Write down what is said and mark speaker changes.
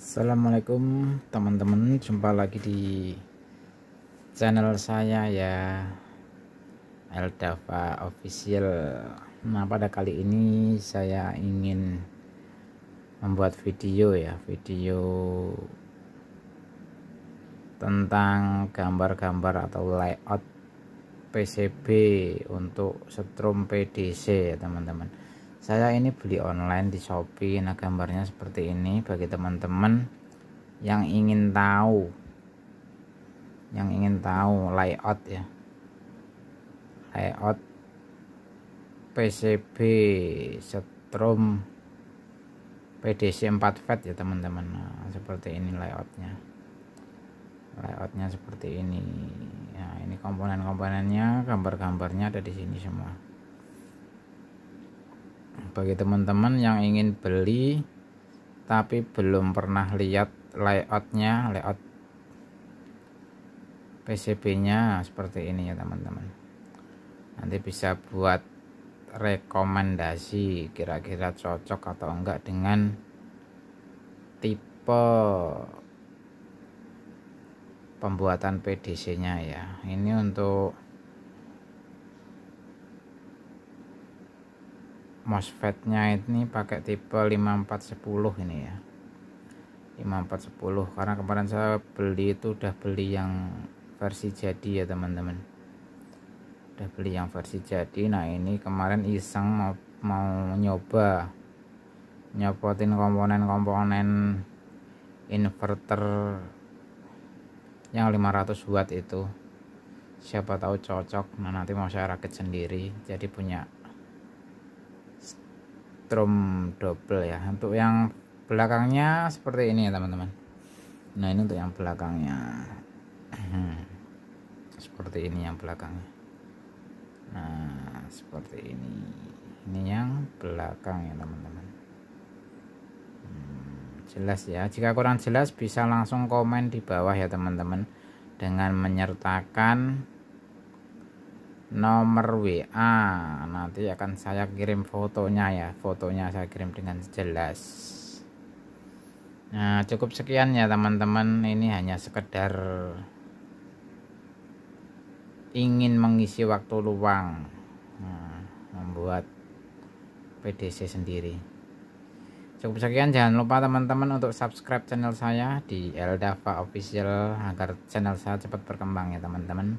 Speaker 1: Assalamualaikum teman-teman jumpa lagi di channel saya ya Eldava official nah pada kali ini saya ingin membuat video ya video tentang gambar-gambar atau layout PCB untuk setrum PDC ya teman-teman saya ini beli online di Shopee nah gambarnya seperti ini bagi teman-teman yang ingin tahu yang ingin tahu layout ya layout PCB setrum PDC 4 fat ya teman-teman nah, seperti ini layoutnya layoutnya seperti ini nah ini komponen-komponennya gambar-gambarnya ada di sini semua bagi teman-teman yang ingin beli tapi belum pernah lihat layoutnya layout PCB nya seperti ini ya teman-teman nanti bisa buat rekomendasi kira-kira cocok atau enggak dengan tipe pembuatan PDC nya ya ini untuk MOSFETnya ini pakai tipe 5410 ini ya 5410 karena kemarin saya beli itu udah beli yang versi jadi ya teman-teman udah beli yang versi jadi nah ini kemarin iseng mau, mau nyoba nyopotin komponen-komponen inverter yang 500 watt itu siapa tahu cocok nah nanti mau saya rakit sendiri jadi punya spektrum double ya untuk yang belakangnya seperti ini ya teman-teman nah ini untuk yang belakangnya seperti ini yang belakangnya nah seperti ini ini yang belakang ya teman-teman hmm, jelas ya jika kurang jelas bisa langsung komen di bawah ya teman-teman dengan menyertakan nomor WA nanti akan saya kirim fotonya ya fotonya saya kirim dengan jelas nah cukup sekian ya teman-teman ini hanya sekedar ingin mengisi waktu luang nah, membuat PDC sendiri cukup sekian jangan lupa teman-teman untuk subscribe channel saya di Eldava official agar channel saya cepat berkembang ya teman-teman